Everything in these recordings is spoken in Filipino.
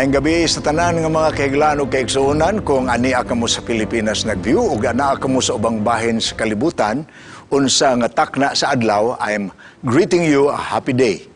Maayong gabi sa tanan ng mga kahiglan o kaiksuunan kung ani ka mo sa Pilipinas nagview o gana ka mo sa ubang bahin sa kalibutan unsa nga takna sa adlaw I'm greeting you a happy day.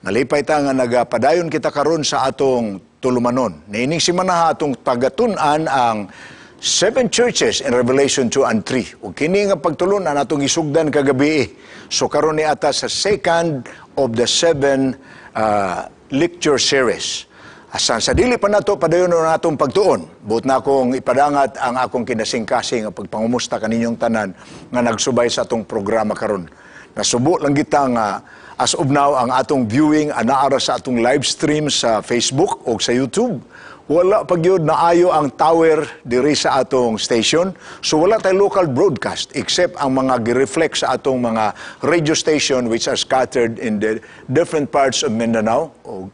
Nalipay ta nga nagapadayon kita karon sa atong tulumanon. Niining si manaha atong tagatun ang seven churches in Revelation 2 and 3. Ug kini nga pagtulon pagtulunan atong isugdan kagabi. Eh. So karon ni ata sa second of the seven uh, lecture series. Asan sa dili pa nato padayon na atong pagtuon. Buot na akong ipadangat ang akong kinasingkasing nga pagpangumusta kaninyong tanan nga nagsubay sa atong programa karon. Nasubo lang kita nga as of now ang atong viewing anaara ah, sa atong live stream sa Facebook o sa YouTube. Wala pagyod na ayo ang tower diri sa atong station. So wala tay local broadcast except ang mga gireflect sa atong mga radio station which are scattered in the different parts of Mindanao. O,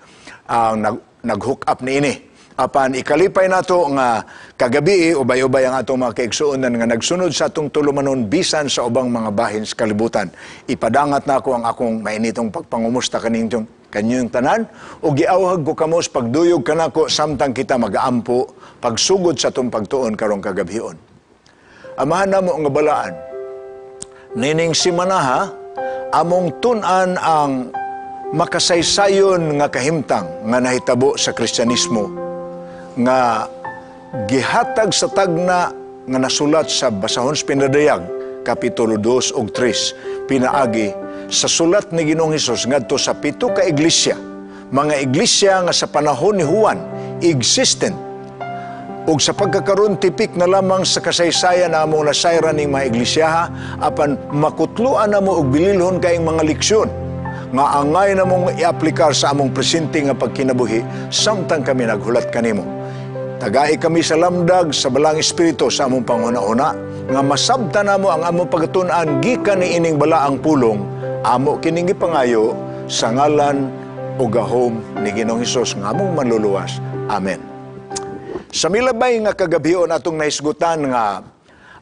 ang ah, uh, nag-hook up ni ini. Apan ikalipay nato nga kagabi ubay-ubay ang atong mga kaigsuonan nga nagsunod sa atong tulumanon bisan sa ubang mga bahin sa kalibutan. Ipadangat na ako ang akong mainitong pagpangumusta kaning kanyang tanan o giawhag ko kamos pagduyog kanako samtang kita mag magaampo pagsugod sa tong pagtuon karong kagabihon. Amahan mo nga balaan. Nining simana ha, among tunan ang makasaysayon nga kahimtang nga nahitabo sa Kristyanismo nga gihatag sa tagna nga nasulat sa Basahon Pinadayag Kapitulo 2 ug 3 pinaagi sa sulat ni Ginoong Hesus ngadto sa pito ka iglesia mga iglesia nga sa panahon ni Juan existent ug sa pagkakaron tipik na lamang sa kasaysayan na among nasayran ning mga iglesia apan makutluan na og bililhon kayong mga leksyon nga angay na mong iaplikar sa among presinti nga pagkinabuhi samtang kami naghulat kanimo. Tagai kami sa lamdag sa balang espiritu sa among panguna-una nga masabta namo ang among pagtun-an gikan ni ining balaang pulong amo kining gipangayo sa ngalan o gahom ni Ginoong Hesus nga among manluluwas. Amen. Sa milabay nga kagabion atong naisgutan nga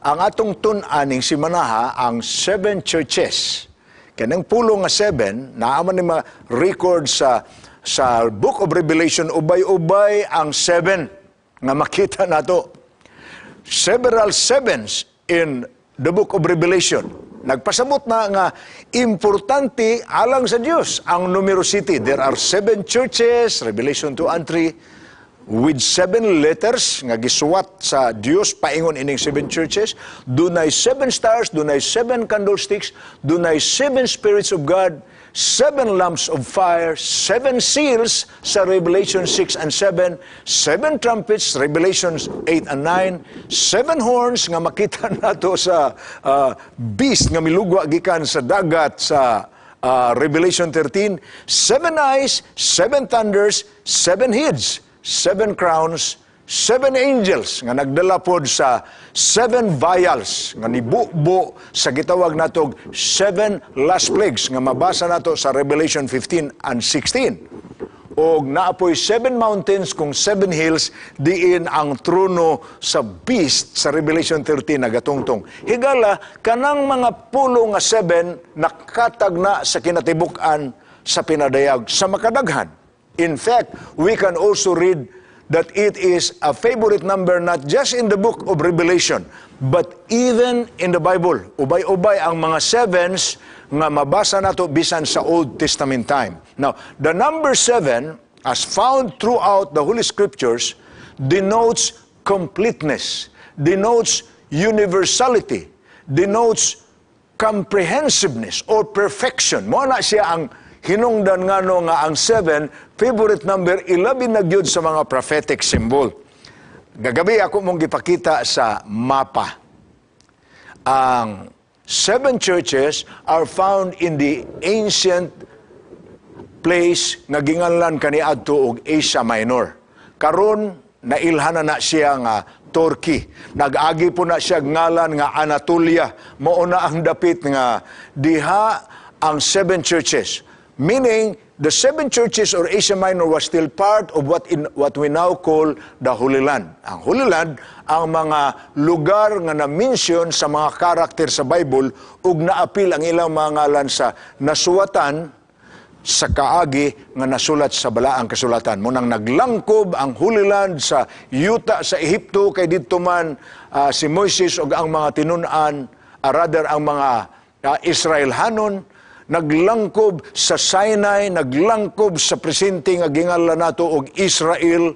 ang atong tun tunaning si Manaha ang seven churches Kanang pulo nga 7, naaman ni mga record sa sa Book of Revelation, ubay-ubay ang 7 nga makita nato. Several sevens in the Book of Revelation. Nagpasabot na nga importante alang sa Dios ang numero city. There are seven churches, Revelation 2 and 3, with seven letters nga gisuwat sa Dios paingon ining seven churches dunay seven stars dunay seven candlesticks dunay seven spirits of God seven lamps of fire seven seals sa Revelation 6 and 7 seven trumpets Revelations 8 and 9 seven horns nga makita nato sa uh, beast nga milugwa gikan sa dagat sa uh, Revelation 13 seven eyes seven thunders seven heads seven crowns, seven angels nga nagdala pod sa seven vials nga nibubo sa gitawag natog seven last plagues nga mabasa nato sa Revelation 15 and 16. Og naapoy seven mountains kung seven hills diin ang trono sa beast sa Revelation 13 nagatungtong. Higala kanang mga pulo nga seven nakatagna sa kinatibuk-an sa pinadayag sa makadaghan In fact, we can also read that it is a favorite number not just in the book of Revelation, but even in the Bible. Ubay-ubay ang mga sevens nga mabasa nato bisan sa Old Testament time. Now, the number seven, as found throughout the Holy Scriptures, denotes completeness, denotes universality, denotes comprehensiveness or perfection. Mo na siya ang Hinungdan nga no nga ang 7, favorite number, 11 na gyud sa mga prophetic symbol. Gagabi ako mong gipakita sa mapa. Ang seven churches are found in the ancient place nga ginganlan kaniadto og Asia Minor. Karon nailhan na siya nga Turkey. Nag-agi po na siya ngalan nga Anatolia. Mao na ang dapit nga diha ang seven churches. Meaning, the seven churches or Asia Minor was still part of what, in, what we now call the Holy Land. Ang Holy Land, ang mga lugar nga na-mention sa mga karakter sa Bible ug naapil ang ilang mga ngalan sa nasuwatan sa kaagi nga nasulat sa balaang kasulatan. Munang naglangkob ang Holy Land sa Yuta sa Ehipto kay didto man uh, si Moises ug ang mga tinunan, uh, rather ang mga uh, Israel Hanon, naglangkob sa Sinai, naglangkob sa presinting agingala nato og Israel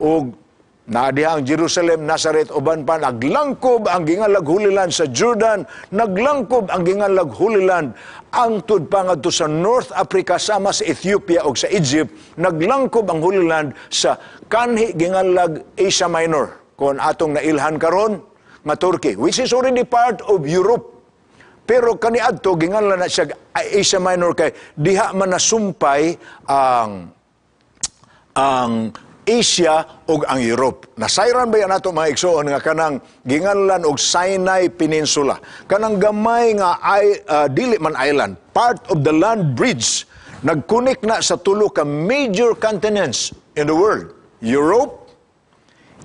og ang Jerusalem, Nazareth uban pa naglangkob ang gingalag Holy sa Jordan, naglangkob ang gingalag huliland ang tud pangadto sa North Africa sama sa Ethiopia og sa Egypt, naglangkob ang huliland sa kanhi gingalag Asia Minor kon atong nailhan karon nga Turkey which is already part of Europe pero kaniadto gingala na siya Asia Minor kay diha man nasumpay ang ang Asia ug ang Europe. Nasayran ba yan ato mga igsoon nga kanang gingalan og Sinai Peninsula. Kanang gamay nga ay, uh, dili man island, part of the land bridge nagkunik na sa tulo ka major continents in the world. Europe,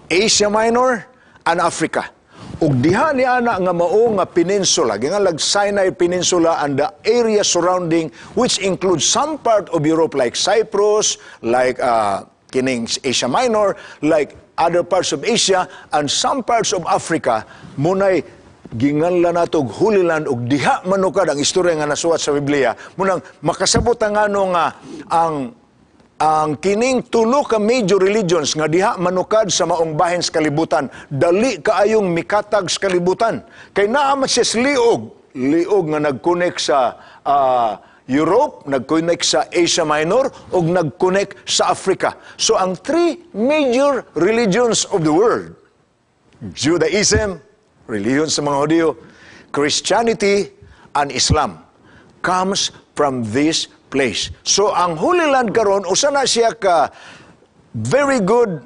Asia Minor, and Africa. Og diha ni ana nga mao nga peninsula, gingalag Sinai Peninsula and the area surrounding which includes some part of Europe like Cyprus, like uh, kining Asia Minor, like other parts of Asia and some parts of Africa munay ginganla nato og Holy Land og diha manukad ang istorya nga nasuwat sa Biblia munang makasabot ang ano nga ang ang kining tulo ka major religions nga diha manukad sa maong bahin sa kalibutan dali kaayong mikatag sa kalibutan kay naa man siya liog liog nga nagkonek sa uh, Europe, nagkonek sa Asia Minor ug nagkonek sa Africa. So ang three major religions of the world, Judaism, religion sa mga Hudyo, Christianity and Islam comes from these place. So ang Holy Land karon usa na siya ka very good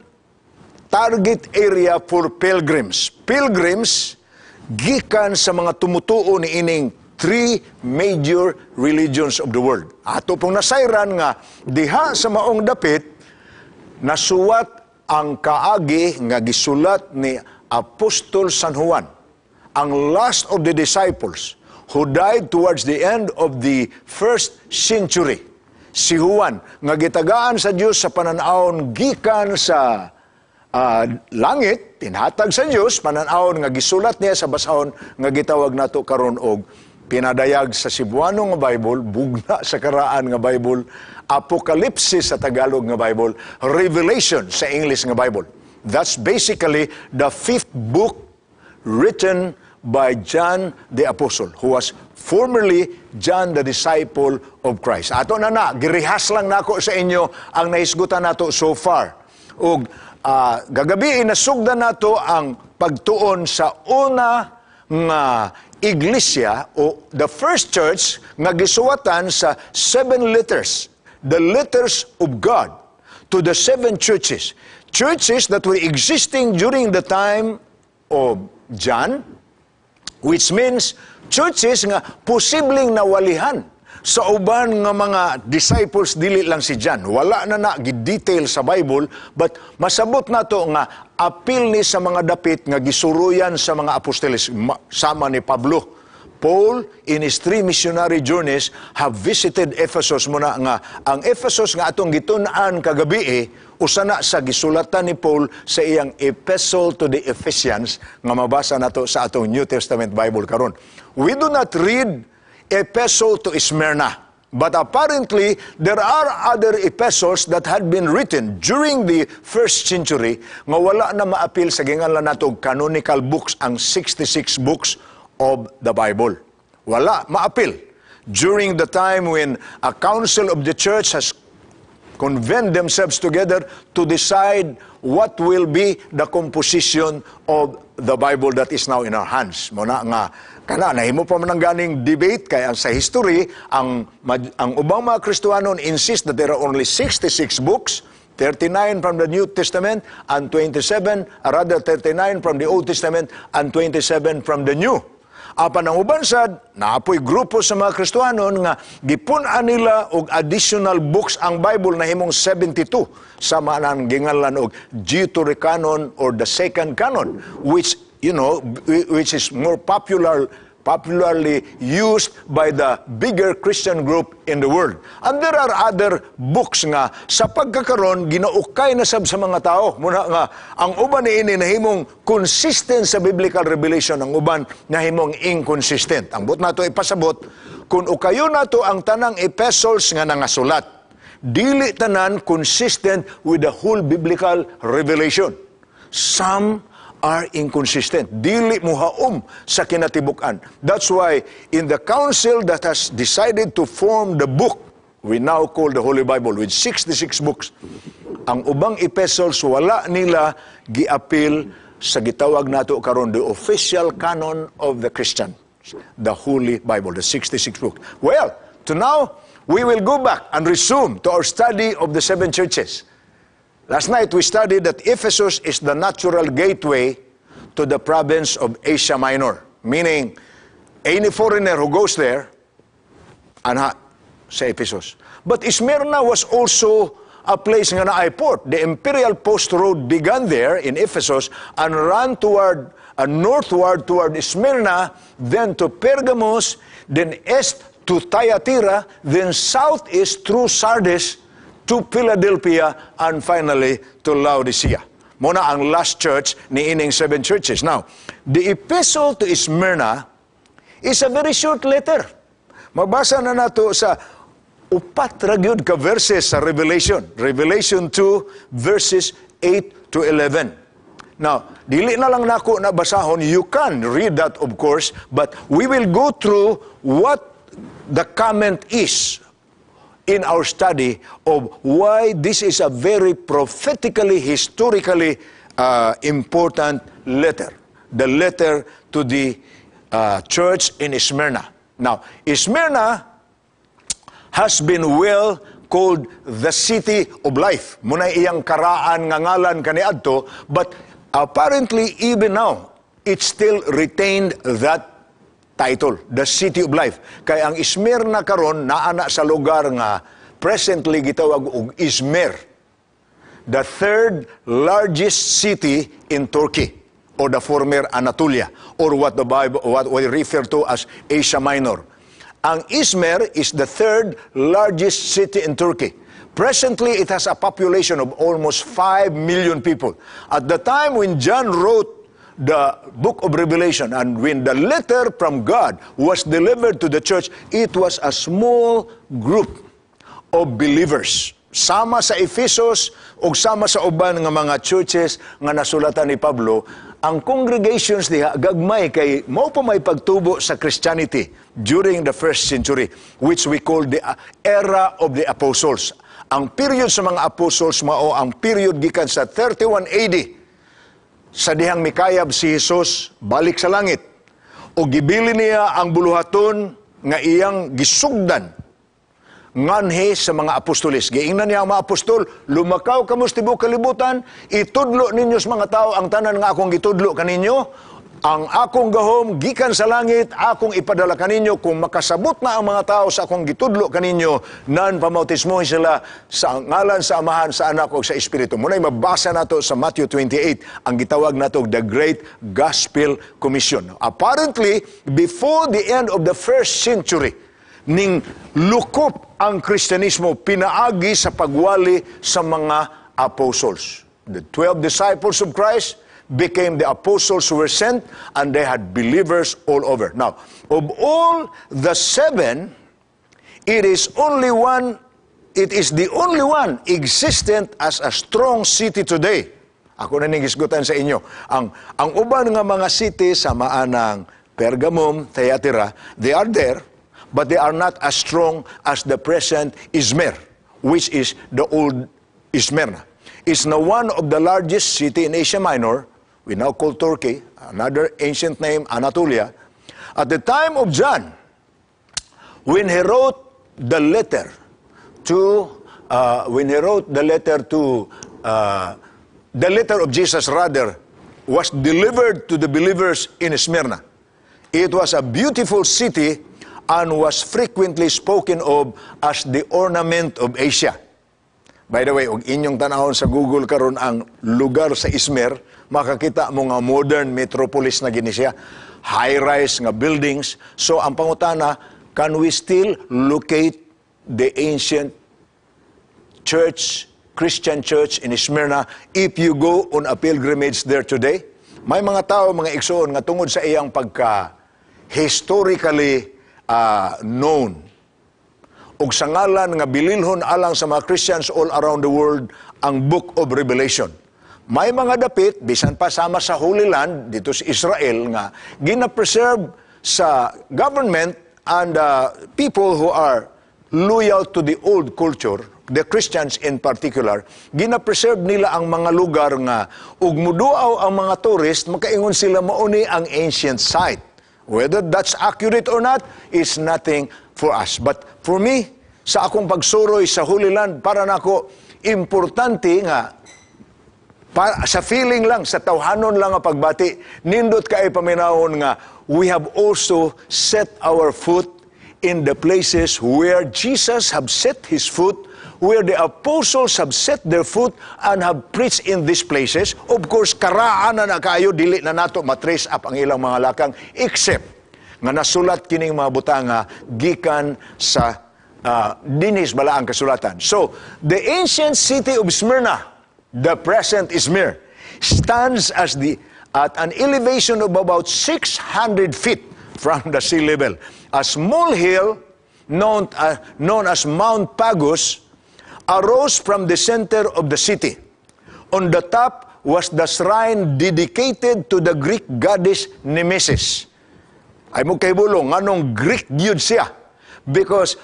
target area for pilgrims. Pilgrims gikan sa mga tumutuo ni ining three major religions of the world. Ato pong nasayran nga diha sa maong dapit nasuwat ang kaagi nga gisulat ni Apostol San Juan, ang last of the disciples who died towards the end of the first century. Si Juan, nga gitagaan sa Dios sa pananawon gikan sa uh, langit, tinhatag sa Dios pananawon nga gisulat niya sa basahon nga gitawag nato karon og pinadayag sa Cebuano nga Bible, bugna sa karaan nga Bible, Apokalipsis sa Tagalog nga Bible, Revelation sa English nga Bible. That's basically the fifth book written by John the Apostle, who was formerly John the disciple of Christ. Ato na na, girihas lang nako sa inyo ang naisgutan nato so far. Ug uh, ah, gagabi inasugdan nato ang pagtuon sa una nga iglesia o the first church nga gisuwatan sa seven letters, the letters of God to the seven churches. Churches that were existing during the time of John, Which means, churches nga posibleng nawalihan sa uban nga mga disciples dili lang si John. Wala na na gi-detail sa Bible, but masabot nato nga apil ni sa mga dapit nga gisuruyan sa mga apostles sama ni Pablo Paul in his three missionary journeys have visited Ephesus muna nga ang Ephesus nga atong gitun-an kagabi eh, usa na sa gisulatan ni Paul sa iyang Epistle to the Ephesians nga mabasa nato sa atong New Testament Bible karon. We do not read Epistle to Smyrna. But apparently, there are other epistles that had been written during the first century nga wala na maapil sa ginganlan nato canonical books, ang 66 books of the Bible. Wala, maapil. During the time when a council of the church has convened themselves together to decide what will be the composition of the Bible that is now in our hands. Muna nga, kana nahimo pa man ang ganing debate kay ang sa history ang ang ubang mga Kristohanon insist that there are only 66 books 39 from the New Testament and 27, rather 39 from the Old Testament and 27 from the New. Apan ang uban sad naapoy grupo sa mga Kristohanon nga gipun-an nila og additional books ang Bible na himong 72 sa maanang gingalan og Deuterikanon or the second canon which you know which is more popular popularly used by the bigger Christian group in the world. And there are other books nga sa pagkakaroon ginaukay na sab sa mga tao. Muna nga ang uban ni ini himong consistent sa biblical revelation ang uban na himong inconsistent. Ang but nato ipasabot kung ukayo nato ang tanang epistles nga nangasulat dili tanan consistent with the whole biblical revelation. Some are inconsistent. Dili muhaom sa kinatibukan. That's why in the council that has decided to form the book we now call the Holy Bible with 66 books, ang ubang epistles wala nila giapil sa gitawag nato karon the official canon of the Christian, the Holy Bible, the 66 book. Well, to now, we will go back and resume to our study of the seven churches. Last night we studied that Ephesus is the natural gateway to the province of Asia Minor, meaning any foreigner who goes there, ana say Ephesus. But Smyrna was also a place nga an port. The imperial post road began there in Ephesus and ran toward uh, northward toward Smyrna, then to Pergamos, then east to Thyatira, then southeast through Sardis to Philadelphia, and finally to Laodicea. Muna ang last church ni ining seven churches. Now, the epistle to Smyrna is a very short letter. Mabasa na nato sa upat ra gyud ka verses sa Revelation. Revelation 2 verses 8 to 11. Now, dili na lang nako na basahon. You can read that, of course, but we will go through what the comment is in our study of why this is a very prophetically, historically uh, important letter, the letter to the uh, church in Smyrna. Now, Smyrna has been well called the city of life. Muna iyang karaan nga kaniadto, but apparently even now, it still retained that title, The City of Life. Kay ang na karon naa sa lugar nga presently gitawag og Izmir. The third largest city in Turkey or the former Anatolia or what the Bible what we refer to as Asia Minor. Ang Izmir is the third largest city in Turkey. Presently, it has a population of almost 5 million people. At the time when John wrote the book of Revelation. And when the letter from God was delivered to the church, it was a small group of believers. Sama sa Ephesus o sama sa uban nga mga churches nga nasulatan ni Pablo, ang congregations diha gagmay kay mao pa may pagtubo sa Christianity during the first century which we call the uh, era of the apostles. Ang period sa mga apostles mao ang period gikan sa 31 AD sa dihang mikayab si Jesus balik sa langit o gibili niya ang buluhaton nga iyang gisugdan nganhe sa mga apostolis. Giingnan niya ang mga apostol, lumakaw kamo sa tibuok kalibutan, itudlo ninyo sa mga tao ang tanan nga akong gitudlo kaninyo ang akong gahom gikan sa langit akong ipadala kaninyo kung makasabot na ang mga tao sa akong gitudlo kaninyo nan pamautismohin sila sa ngalan sa Amahan sa Anak ug sa Espiritu. Munay mabasa nato sa Matthew 28 ang gitawag nato the Great Gospel Commission. Apparently before the end of the first century ning lukop ang Kristyanismo pinaagi sa pagwali sa mga apostles. The 12 disciples of Christ became the apostles who were sent, and they had believers all over. Now, of all the seven, it is only one, it is the only one existent as a strong city today. Ako na ningisgutan sa inyo. Ang, ang uban nga mga city sa maanang Pergamum, Thyatira, they are there, but they are not as strong as the present Izmir, which is the old Izmir. It's now one of the largest city in Asia Minor, we now call Turkey, another ancient name, Anatolia, at the time of John, when he wrote the letter to, uh, when he wrote the letter to, uh, the letter of Jesus rather, was delivered to the believers in Smyrna. It was a beautiful city and was frequently spoken of as the ornament of Asia. By the way, ug inyong tanahon sa Google karon ang lugar sa Ismer, makakita mo nga modern metropolis na gini siya, high-rise nga buildings. So ang pangutana, can we still locate the ancient church, Christian church in Smyrna if you go on a pilgrimage there today? May mga tao, mga igsoon, nga tungod sa iyang pagka historically uh, known og sangalan nga bililhon alang sa mga Christians all around the world ang Book of Revelation may mga dapit, bisan pa sama sa Holy Land, dito sa Israel nga, gina-preserve sa government and uh, people who are loyal to the old culture, the Christians in particular, gina-preserve nila ang mga lugar nga ug ang mga tourist, makaingon sila mauni ang ancient site. Whether that's accurate or not is nothing for us. But for me, sa akong pagsuroy sa Holy Land, para nako importante nga para, sa feeling lang, sa tawhanon lang ang pagbati, nindot kay paminahon nga, we have also set our foot in the places where Jesus have set His foot, where the apostles have set their foot and have preached in these places. Of course, karaan na na kayo, dili na nato matrace up ang ilang mga lakang, except nga nasulat kining mga butanga gikan sa uh, ah, dinis balaang kasulatan. So, the ancient city of Smyrna, the present Izmir, stands as the, at an elevation of about 600 feet from the sea level. A small hill known, uh, known as Mount Pagus arose from the center of the city. On the top was the shrine dedicated to the Greek goddess Nemesis. Ay mo kay bulong, anong Greek yun siya? Because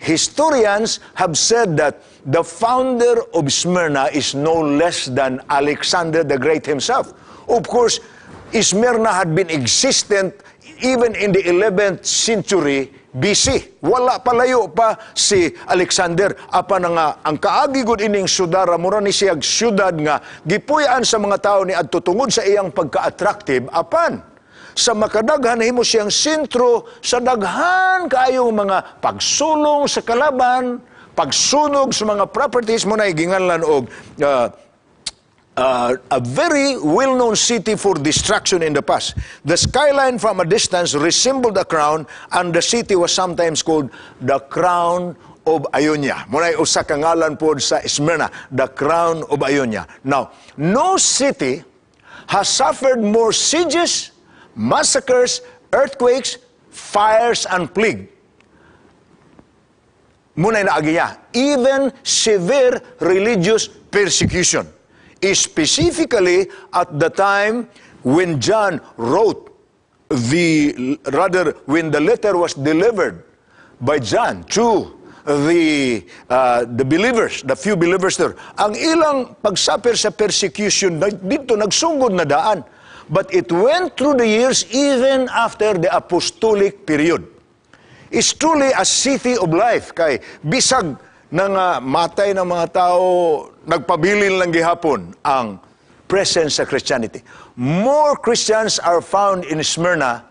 Historians have said that the founder of Smyrna is no less than Alexander the Great himself. Of course, Smyrna had been existent even in the 11th century BC. Wala palayo pa si Alexander. Apa na nga, ang kaagigod ining sudara, mura ni siyag syudad nga, gipuyan sa mga tao ni at tutungod sa iyang pagka-attractive, apan, sa makadaghan himo siyang sentro sa daghan kaayong mga pagsulong sa kalaban, pagsunog sa mga properties mo na iginganlan og uh, uh, a very well-known city for destruction in the past. The skyline from a distance resembled a crown and the city was sometimes called the crown of Ionia. Munay usa ka ngalan po sa Smyrna, the crown of Ionia. Now, no city has suffered more sieges massacres, earthquakes, fires, and plague. Muna'y naagi niya, even severe religious persecution. Specifically at the time when John wrote the, rather, when the letter was delivered by John to the uh, the believers, the few believers there. Ang ilang pagsaper sa persecution, dito nagsungod na daan But it went through the years even after the apostolic period. It's truly a city of life. Kay bisag nang nga matay ng mga tao, nagpabilin lang gihapon ang presence sa Christianity. More Christians are found in Smyrna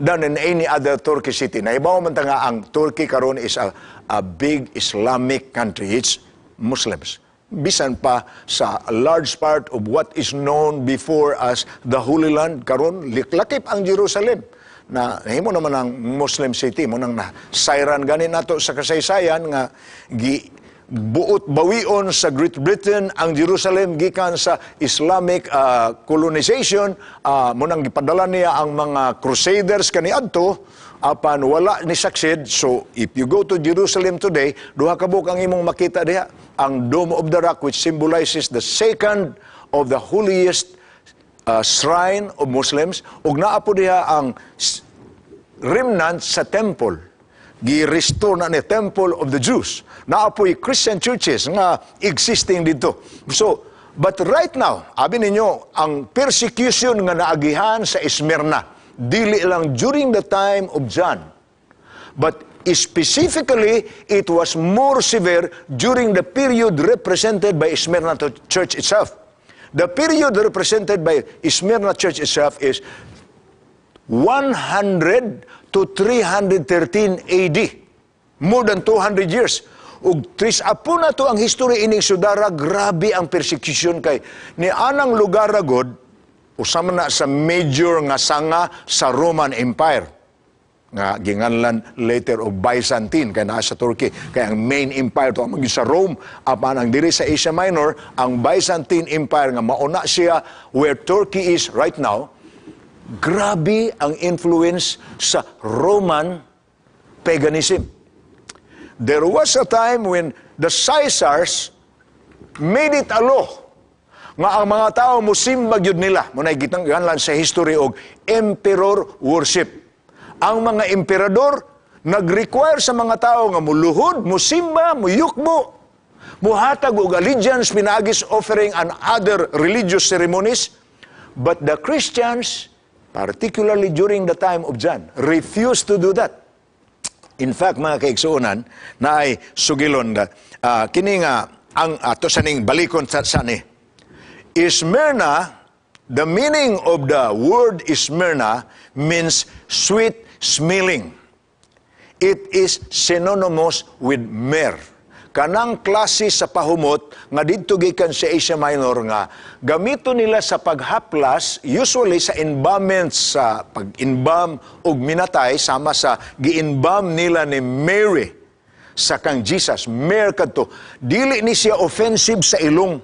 than in any other Turkish city. Naibaw man nga ang Turkey karon is a, a big Islamic country. It's Muslims bisan pa sa large part of what is known before as the Holy Land karon liklakip ang Jerusalem na himo naman ang Muslim city mo nang na sayran ganin nato sa kasaysayan nga gi buot bawion sa Great Britain ang Jerusalem gikan sa Islamic uh, colonization uh, mo nang gipadala niya ang mga crusaders kaniadto apan wala ni succeed so if you go to Jerusalem today duha ka ang imong makita diha ang Dome of the Rock which symbolizes the second of the holiest uh, shrine of Muslims ug naa po diha ang remnant sa temple gi-restore na ni Temple of the Jews. Naapoy Christian churches nga existing dito. So, but right now, abi ninyo, ang persecution nga naagihan sa Smyrna, dili lang during the time of John. But specifically, it was more severe during the period represented by Smyrna church itself. The period represented by Smyrna church itself is 100 to 313 AD. More than 200 years. Ug tris apo na to ang history ining sudara grabe ang persecution kay ni anang lugar ragod usama na sa major nga sanga sa Roman Empire nga ginganlan later of Byzantine kay naa sa Turkey kay ang main empire to ang sa Rome apan ang diri sa Asia Minor ang Byzantine Empire nga mauna siya where Turkey is right now grabe ang influence sa Roman paganism there was a time when the Caesars made it a law nga ang mga tao musimba gyud nila mo gitang ganlan sa history og emperor worship. Ang mga emperador nag-require sa mga tao nga muluhod, musimba, muyukbo, muhatag og allegiance pinaagis offering and other religious ceremonies. But the Christians, particularly during the time of John, refused to do that. In fact, mga kaigsuunan, na ay sugilon, uh, kini nga, ang ato ah, uh, saning balikon sa sani, Smyrna, the meaning of the word Smyrna means sweet smelling. It is synonymous with myrrh. Kanang klase sa pahumot nga didto gikan sa Asia Minor nga gamito nila sa paghaplas usually sa embalments sa pag-embalm og minatay sama sa gi-embalm nila ni Mary sa kang Jesus. Mary kadto dili ni siya offensive sa ilong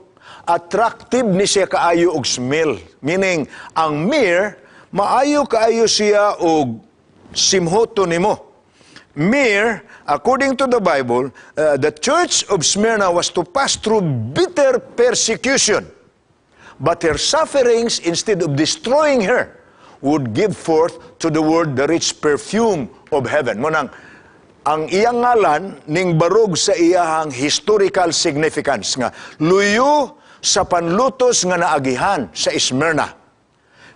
attractive ni siya kaayo og smell. Meaning, ang mir, maayo kaayo siya og simhoto nimo. Mir, according to the Bible, uh, the church of Smyrna was to pass through bitter persecution. But her sufferings, instead of destroying her, would give forth to the world the rich perfume of heaven. Munang, ang iyang ngalan ning barug sa iyahang historical significance nga luyo sa panlutos nga naagihan sa Ismerna.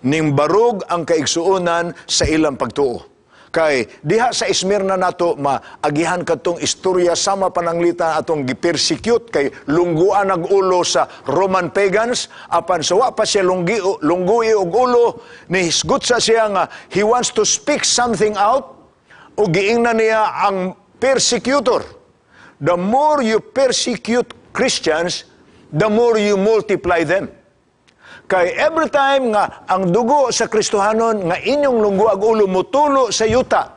Ning barog ang kaigsuonan sa ilang pagtuo. Kay diha sa Smyrna nato maagihan katong istorya sama pananglita atong gipersecute kay lungguan ang ulo sa Roman pagans apan sawa pa siya lunggi lunggui og ulo ni hisgot sa siya nga he wants to speak something out o giingnan niya ang persecutor. The more you persecute Christians, the more you multiply them. Kay every time nga ang dugo sa Kristohanon nga inyong lunggo ag ulo mutulo sa yuta,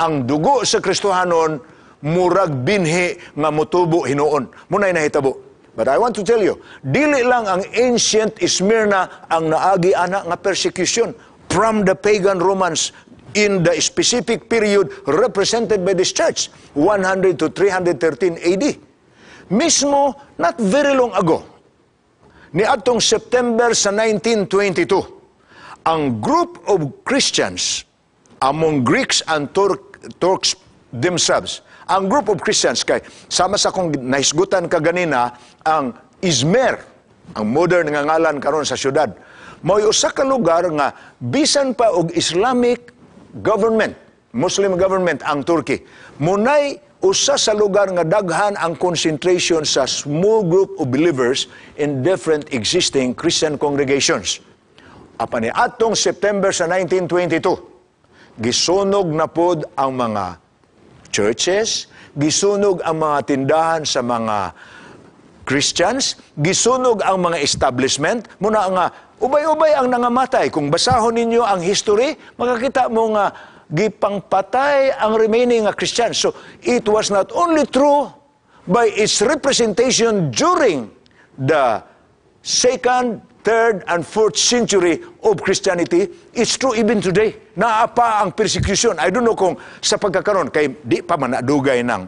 ang dugo sa Kristohanon murag binhi nga mutubo hinuon. Munay nahitabo. But I want to tell you, dili lang ang ancient Smyrna ang naagi ana nga persecution from the pagan Romans in the specific period represented by this church, 100 to 313 AD mismo not very long ago, niadtong September sa 1922, ang group of Christians among Greeks and Turk, Turks themselves, ang group of Christians, kay sama sa kong nahisgutan kaganina, ang Izmir, ang modern nga ngalan karon sa syudad, mao usa ka lugar nga bisan pa og Islamic government, Muslim government ang Turkey. Munay usa sa lugar nga daghan ang concentration sa small group of believers in different existing Christian congregations. Apan ni atong September sa 1922, gisunog na pod ang mga churches, gisunog ang mga tindahan sa mga Christians, gisunog ang mga establishment, muna nga, ubay-ubay ang nangamatay. Kung basahon ninyo ang history, makakita mo nga gipangpatay ang remaining nga Christian. So, it was not only true by its representation during the second, third, and fourth century of Christianity, it's true even today. Naapa ang persecution. I don't know kung sa pagkakaroon, kay di pa man nadugay ng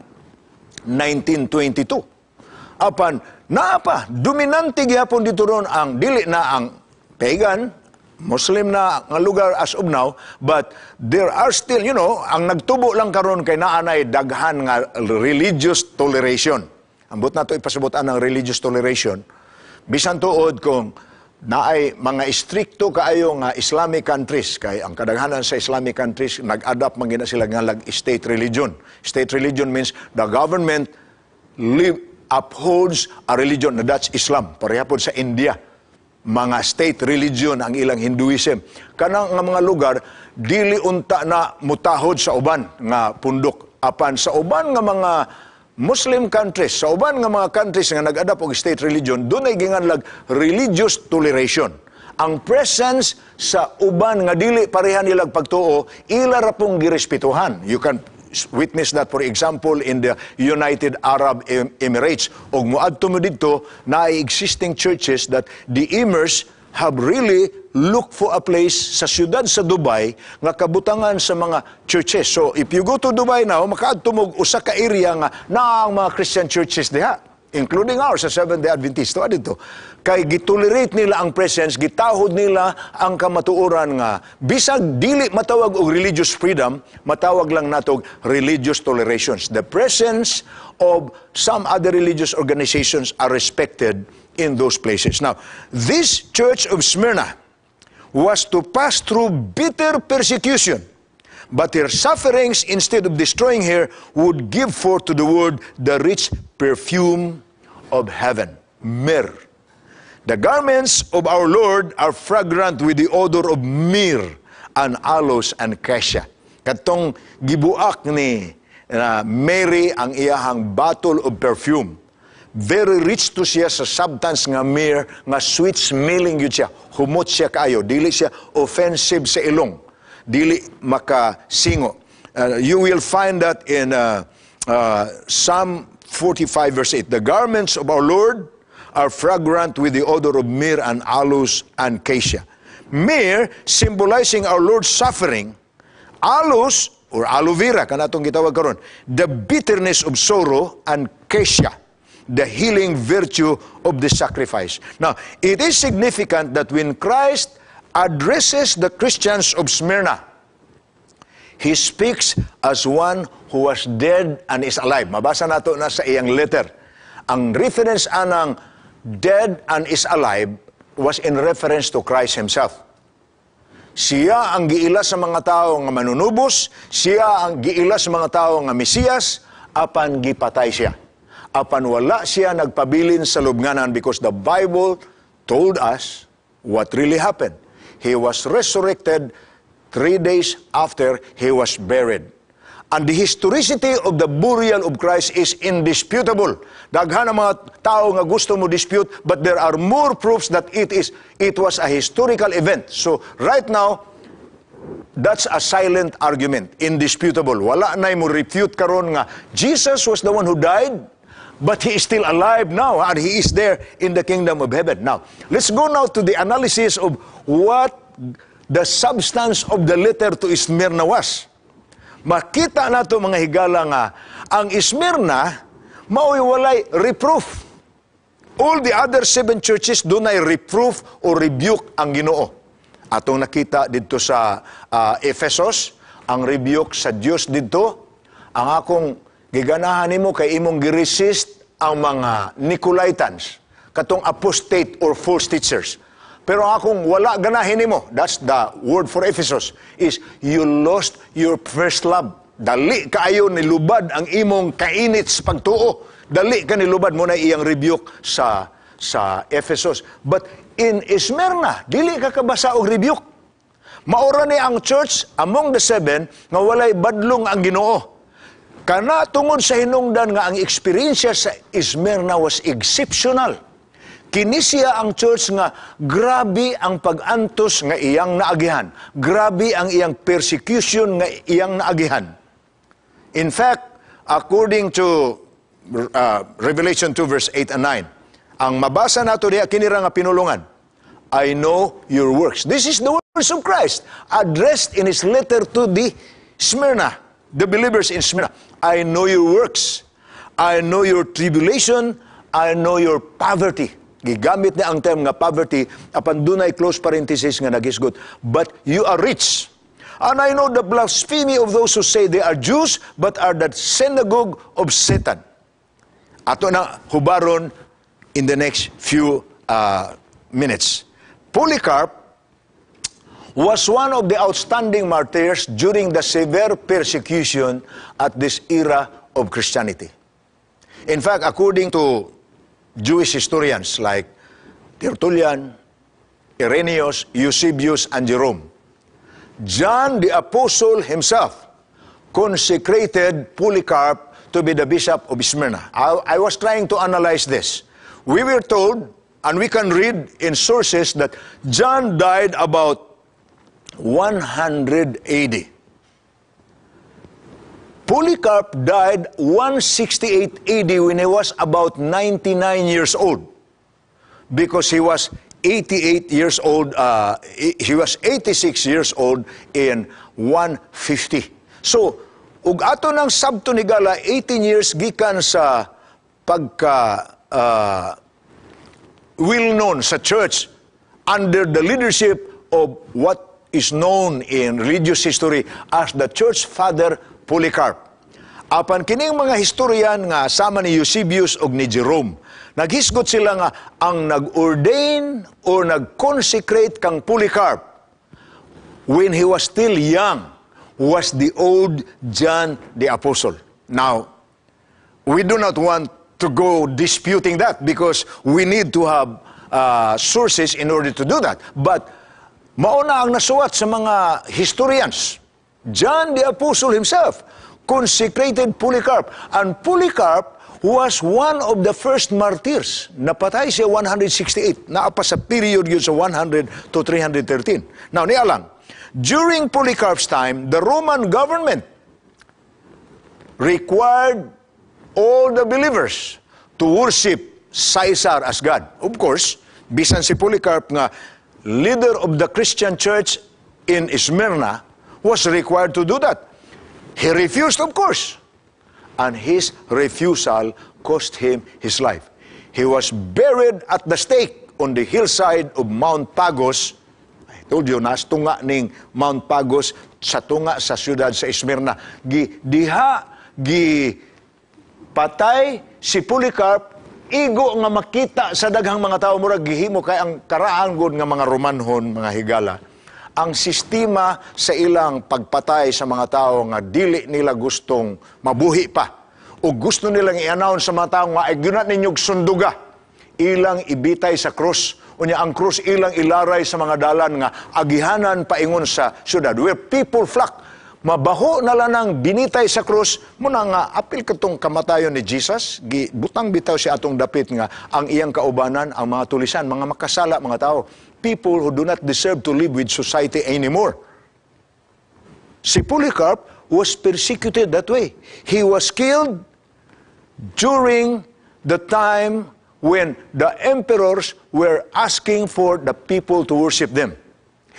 1922. Apan, naapa, dominante gihapon dito ron ang dili na ang pagan, Muslim na ang lugar as of now, but there are still, you know, ang nagtubo lang karon kay naa nay daghan nga religious toleration. Ambot na to ipasubutan ang religious toleration. Bisan tuod kung naay mga stricto kaayo nga Islamic countries kay ang kadaghanan sa Islamic countries nag-adapt man gina sila nga lag state religion. State religion means the government live upholds a religion na that's Islam. Parehapod sa India mga state religion ang ilang Hinduism. Kanang nga mga lugar, dili unta na mutahod sa uban nga pundok. Apan sa uban nga mga Muslim countries, sa uban nga mga countries nga nag-adapt og state religion, dunay ginganlag religious toleration. Ang presence sa uban nga dili parehan nilang pagtuo, ila ra pong girespetuhan. You can witness that for example in the United Arab Emirates og muadto mo dito na existing churches that the imers have really looked for a place sa siyudad sa Dubai nga kabutangan sa mga churches. So if you go to Dubai now, makaadto mo usa ka area nga na ang mga Christian churches diha including ours sa Seventh-day Adventisto, adito, kay gitolerate nila ang presence, gitahod nila ang kamatuoran nga. Bisag dili matawag og religious freedom, matawag lang natog religious tolerations. The presence of some other religious organizations are respected in those places. Now, this church of Smyrna was to pass through bitter persecution But her sufferings, instead of destroying her, would give forth to the world the rich perfume of heaven. Myrrh. The garments of our Lord are fragrant with the odor of myrrh and aloes and cassia. Katong gibuak ni Mary ang iyahang bottle of perfume. Very rich to siya sa substance nga myrrh, nga sweet smelling yun siya. Humot siya kayo, dili siya offensive sa ilong dili maka singo. Uh, you will find that in uh, uh, Psalm 45 verse 8. The garments of our Lord are fragrant with the odor of myrrh and aloes and cassia. Myrrh symbolizing our Lord's suffering. Aloes or aloe vera kanatong gitawag karon. The bitterness of sorrow and cassia the healing virtue of the sacrifice. Now, it is significant that when Christ addresses the Christians of Smyrna. He speaks as one who was dead and is alive. Mabasa nato na sa iyang letter. Ang reference anang dead and is alive was in reference to Christ Himself. Siya ang giila sa mga tao nga manunubos, siya ang giila sa mga tao nga Mesiyas, apan gipatay siya. Apan wala siya nagpabilin sa lubnganan because the Bible told us what really happened he was resurrected three days after he was buried. And the historicity of the burial of Christ is indisputable. Daghan ang mga tao nga gusto mo dispute, but there are more proofs that it is it was a historical event. So right now, that's a silent argument, indisputable. Wala na mo refute karon nga Jesus was the one who died, But he is still alive now, and he is there in the kingdom of heaven. Now, let's go now to the analysis of what the substance of the letter to Smyrna was. Makita nato mga higala nga, ang Smyrna, mauiwalay reproof. All the other seven churches dunay reproof or rebuke ang ginoo. Atong nakita dito sa uh, ah, Ephesus, ang rebuke sa Dios dito, ang akong Giganahan nimo kay imong giresist ang mga Nicolaitans, katong apostate or false teachers. Pero akong wala ganahin nimo, that's the word for Ephesus, is you lost your first love. Dali kaayo ni Lubad ang imong kainit sa pagtuo. Dali ka nilubad mo na iyang rebuke sa sa Ephesus. But in Smyrna, dili ka kabasa og rebuke. Maura ni ang church among the seven nga walay badlong ang Ginoo. Kana tungod sa hinungdan nga ang experience sa Smyrna was exceptional. Kinisiya ang church nga grabe ang pagantos nga iyang naagihan. Grabe ang iyang persecution nga iyang naagihan. In fact, according to uh, Revelation 2 verse 8 and 9, ang mabasa nato diya kinira nga pinulungan. I know your works. This is the words of Christ addressed in his letter to the Smyrna the believers in Smyrna, I know your works. I know your tribulation. I know your poverty. Gigamit na ang term nga poverty, apan dunay close parenthesis nga nagisgot. But you are rich. And I know the blasphemy of those who say they are Jews, but are that synagogue of Satan. Ato na hubaron in the next few uh, minutes. Polycarp was one of the outstanding martyrs during the severe persecution at this era of Christianity. In fact, according to Jewish historians like Tertullian, Irenaeus, Eusebius, and Jerome, John the Apostle himself consecrated Polycarp to be the bishop of Smyrna. I, I was trying to analyze this. We were told, and we can read in sources, that John died about 180. Polycarp died 168 AD when he was about 99 years old because he was 88 years old, uh, he was 86 years old in 150. So, ug ato ng sabto ni Gala, 18 years gikan sa pagka uh, well known sa church under the leadership of what is known in religious history as the Church Father Polycarp. Apan kining mga historian nga sama ni Eusebius og ni Jerome, naghisgot sila nga ang nag-ordain or nag-consecrate kang Polycarp when he was still young was the old John the Apostle. Now, we do not want to go disputing that because we need to have uh, sources in order to do that. But Mauna ang nasuwat sa mga historians. John the Apostle himself consecrated Polycarp. And Polycarp was one of the first martyrs. Napatay siya 168. Naapa sa period yun sa 100 to 313. Now, niya lang. During Polycarp's time, the Roman government required all the believers to worship Caesar as God. Of course, bisan si Polycarp nga leader of the Christian church in Smyrna, was required to do that. He refused, of course. And his refusal cost him his life. He was buried at the stake on the hillside of Mount Pagos. I told you, nas tunga ning Mount Pagos sa tunga sa siyudad sa Smyrna. Gi, diha, gi, patay si Polycarp igo nga makita sa daghang mga tao murag gihimo kay ang karaan gud nga mga Romanhon mga higala ang sistema sa ilang pagpatay sa mga tao nga dili nila gustong mabuhi pa o gusto nilang i-announce sa mga tao nga ay gunat ninyo sunduga ilang ibitay sa krus unya ang krus ilang ilaray sa mga dalan nga agihanan paingon sa syudad where people flock mabaho na lang ang binitay sa krus, muna nga, apil katong kamatayon ni Jesus, gi, butang bitaw si atong dapit nga, ang iyang kaubanan, ang mga tulisan, mga makasala, mga tao, people who do not deserve to live with society anymore. Si Polycarp was persecuted that way. He was killed during the time when the emperors were asking for the people to worship them.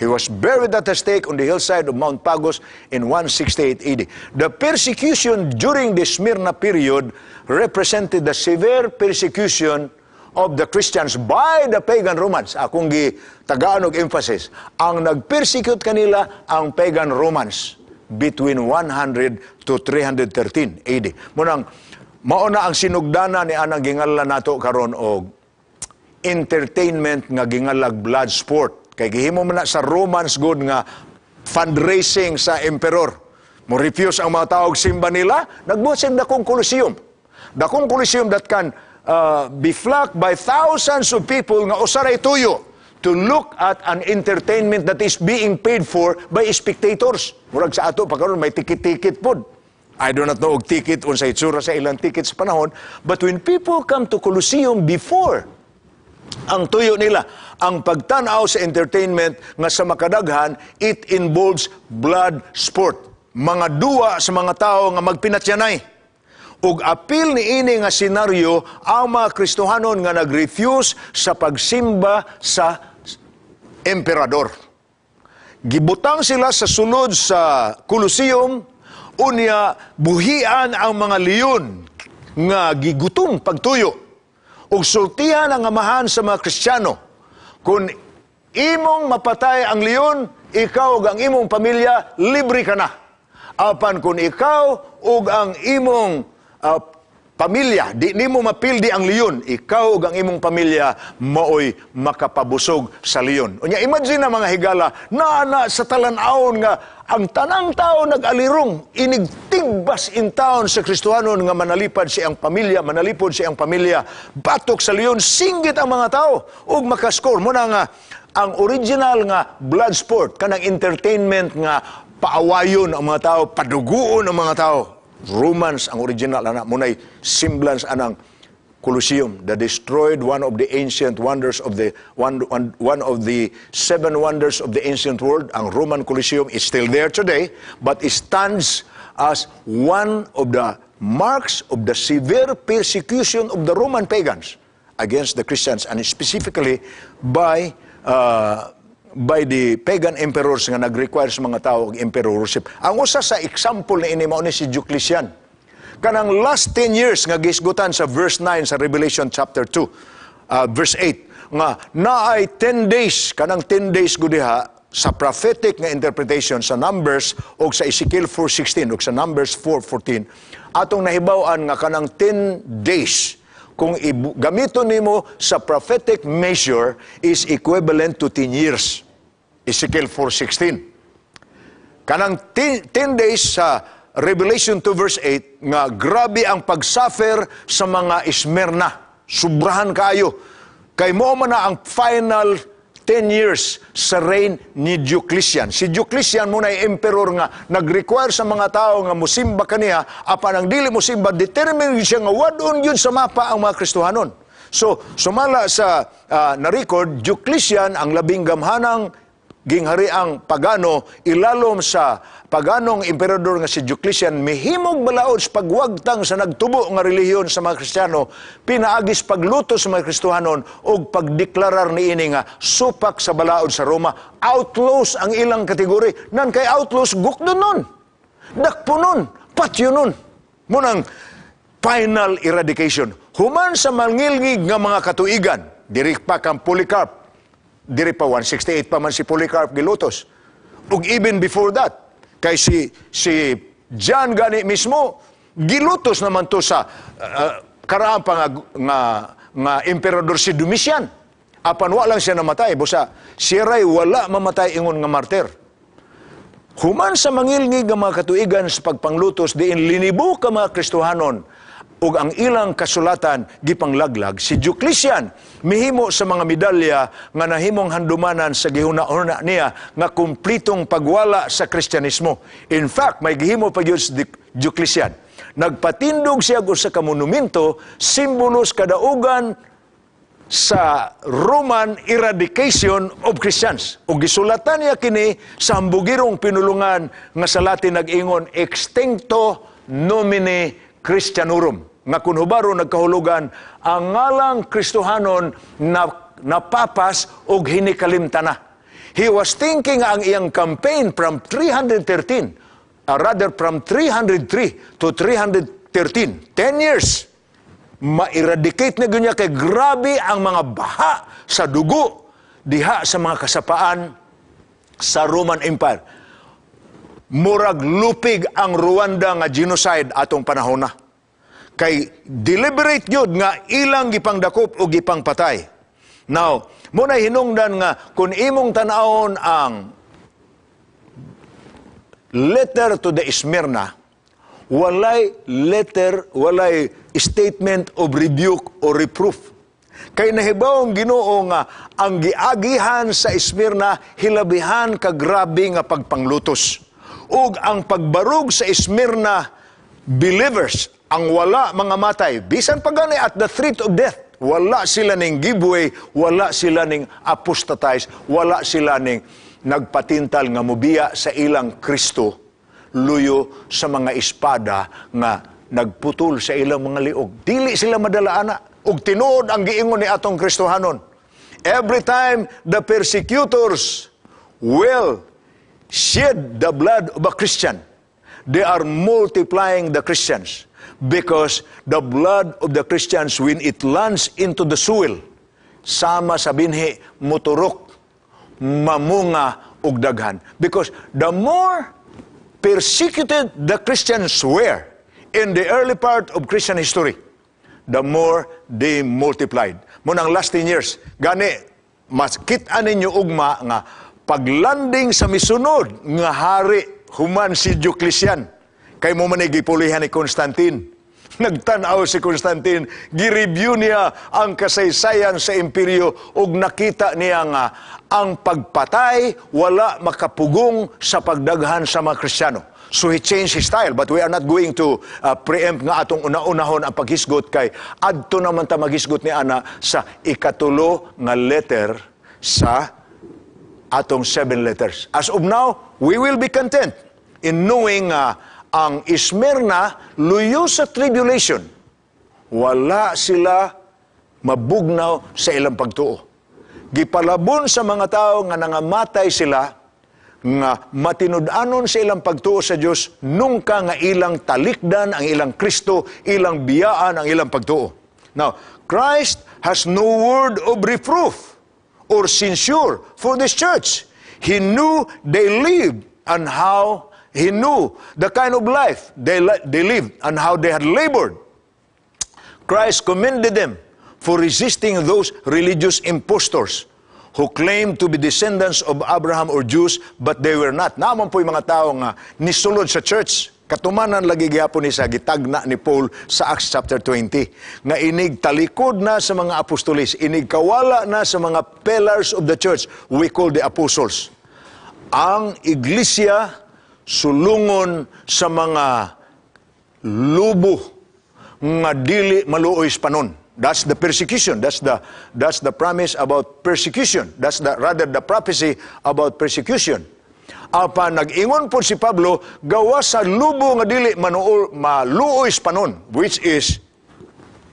He was buried at a stake on the hillside of Mount Pagos in 168 AD. The persecution during the Smyrna period represented the severe persecution of the Christians by the pagan Romans. Akong gi tagaanog emphasis. Ang nag-persecute kanila ang pagan Romans between 100 to 313 AD. Munang mauna ang sinugdana ni anang gingala nato karon og entertainment nga gingalag blood sport Kay gihimo man na sa Romans good nga fundraising sa emperor. Mo refuse ang mga taog simba nila, nagbuhat sa dakong Colosseum. Dakong Colosseum that can uh, be flocked by thousands of people nga usaray tuyo to look at an entertainment that is being paid for by spectators. Murag sa ato, pagkaroon may tikit-tikit po. I do not know og ticket on itsura sa ilang tickets sa panahon. But when people come to Colosseum before, ang tuyo nila, ang pagtanaw sa entertainment nga sa makadaghan, it involves blood sport. Mga duwa sa mga tao nga magpinatyanay ug apil ni ini nga senaryo ang mga Kristohanon nga nagrefuse sa pagsimba sa emperador. Gibutang sila sa sunod sa Colosseum unya buhian ang mga leon nga gigutom pagtuyo ug sultihan ang amahan sa mga Kristiyano kung imong mapatay ang leon, ikaw ug ang imong pamilya, libre ka na. Apan kung ikaw ug ang imong uh, pamilya, di nimo mapildi ang leon, ikaw ug ang imong pamilya maoy makapabusog sa leon. Unya imagine na mga higala naa na sa talan aon nga ang tanang tao nag-alirong inigtigbas in town sa Kristohanon nga manalipad ang pamilya, manalipod si ang pamilya, batok sa leon, singgit ang mga tao ug makaskor mo na nga ang original nga blood sport kanang entertainment nga paawayon ang mga tao, paduguon ang mga tao Romans ang original anak munay semblance anang Colosseum the destroyed one of the ancient wonders of the one, one, one of the seven wonders of the ancient world ang Roman Colosseum is still there today but it stands as one of the marks of the severe persecution of the Roman pagans against the Christians and specifically by uh, by the pagan emperors nga nag-require sa mga tao og emperorship. Ang usa sa example ni ini mao ni si Diocletian. Kanang last 10 years nga gisgutan sa verse 9 sa Revelation chapter 2, uh, verse 8 nga naay 10 days kanang 10 days gudiha sa prophetic nga interpretation sa Numbers o sa Ezekiel 4.16 o sa Numbers 4.14, atong nahibawan nga kanang 10 days kung gamito nimo sa prophetic measure is equivalent to 10 years. Ezekiel 4.16. Kanang 10 days sa Revelation 2 verse 8 nga grabe ang pagsuffer sa mga Esmerna. Subrahan kayo. Kay mo man na ang final 10 years sa reign ni Diocletian. Si Diocletian muna ay emperor nga nag-require sa mga tao nga musimba kaniya apan ang dili musimba determined siya nga wadon yun sa mapa ang mga Kristohanon. So sumala sa uh, ah, na-record Diocletian ang labing gamhanang ang pagano ilalom sa paganong emperador nga si Diocletian mihimog balaod sa pagwagtang sa nagtubo nga relihiyon sa mga Kristiyano pinaagis pagluto sa mga Kristohanon og pagdeklarar niini nga supak sa balaod sa Roma outlaws ang ilang kategori nan kay outlaws gukdon nun dakpunon patyo nun munang final eradication human sa mangilngig nga mga katuigan diri pa kang Polycarp diri pa 168 pa man si Polycarp Gilutos. Ug even before that, kay si, si John gani mismo, gilutos naman to sa uh, ah, ah, karaan pa nga, nga, nga emperador si Domitian. Apan wala lang siya namatay, busa, si Ray wala mamatay ingon nga martir. Human sa mangilngig nga mga katuigan sa pagpanglutos, diin linibo ka mga Kristohanon, ug ang ilang kasulatan gipanglaglag si Diocletian mihimo sa mga medalya nga nahimong handumanan sa gihuna-huna niya nga kumpletong pagwala sa Kristiyanismo. In fact, may gihimo pa gyud si Diocletian. Nagpatindog siya og sa kamonumento simbolos kadaugan sa Roman eradication of Christians. O gisulatan niya kini sa hambugirong pinulungan nga sa Latin nag-ingon, Extincto nomine Christianorum nga kung nagkahulugan ang ngalang Kristohanon na napapas o hinikalimta na. He was thinking ang iyang campaign from 313, or uh, rather from 303 to 313, 10 years. Ma-eradicate na ganyan kay grabe ang mga baha sa dugo diha sa mga kasapaan sa Roman Empire. Murag lupig ang Rwanda nga genocide atong panahon na. Kay deliberate yun nga ilang gipangdakop o gipang patay. Now, muna hinungdan nga, kung imong tanawon ang letter to the Smyrna, walay letter, walay statement of rebuke or reproof. Kay nahibaw ang Ginoo nga ang giagihan sa Smyrna hilabihan ka grabe nga pagpanglutos. Ug ang pagbarug sa Smyrna believers ang wala mga matay, bisan pagani at the threat of death, wala sila ning giveaway, wala sila ning apostatize, wala sila ning nagpatintal nga mubiya sa ilang Kristo, luyo sa mga espada nga nagputol sa ilang mga liog. Dili sila madala ana. Ug tinuod ang giingon ni atong Kristohanon. Every time the persecutors will shed the blood of a Christian, they are multiplying the Christians. Because the blood of the Christians, when it lands into the soil, sama sa binhi, muturok, mamunga, ug daghan. Because the more persecuted the Christians were in the early part of Christian history, the more they multiplied. Munang last 10 years, gani, mas kita ninyo ugma nga paglanding sa misunod nga hari human si Diocletian kay mo manigipulihan ni Constantine Nagtanaw si Constantine, gireview niya ang kasaysayan sa imperyo ug nakita niya nga ang pagpatay wala makapugong sa pagdaghan sa mga Kristiyano. So he changed his style, but we are not going to uh, preempt nga atong una-unahon ang paghisgot kay adto naman ta maghisgot ni ana sa ikatulo nga letter sa atong seven letters. As of now, we will be content in knowing uh, ang Smyrna luyo sa tribulation. Wala sila mabugnaw sa ilang pagtuo. Gipalabon sa mga tao nga nangamatay sila nga matinud-anon sa ilang pagtuo sa Dios nungka nga ilang talikdan ang ilang Kristo, ilang biyaan ang ilang pagtuo. Now, Christ has no word of reproof or censure for this church. He knew they lived and how He knew the kind of life they, they lived and how they had labored. Christ commended them for resisting those religious impostors who claimed to be descendants of Abraham or Jews, but they were not. Naman po yung mga tao nga nisulod sa church. Katumanan lagi gihapon ni sa gitagna ni Paul sa Acts chapter 20 nga inig talikod na sa mga apostolis, inig kawala na sa mga pillars of the church we call the apostles. Ang iglesia sulungon sa mga lubo nga dili maluoy panon. That's the persecution. That's the that's the promise about persecution. That's the rather the prophecy about persecution. Apa nag-ingon po si Pablo gawa sa lubo nga dili manuol maluoy panon which is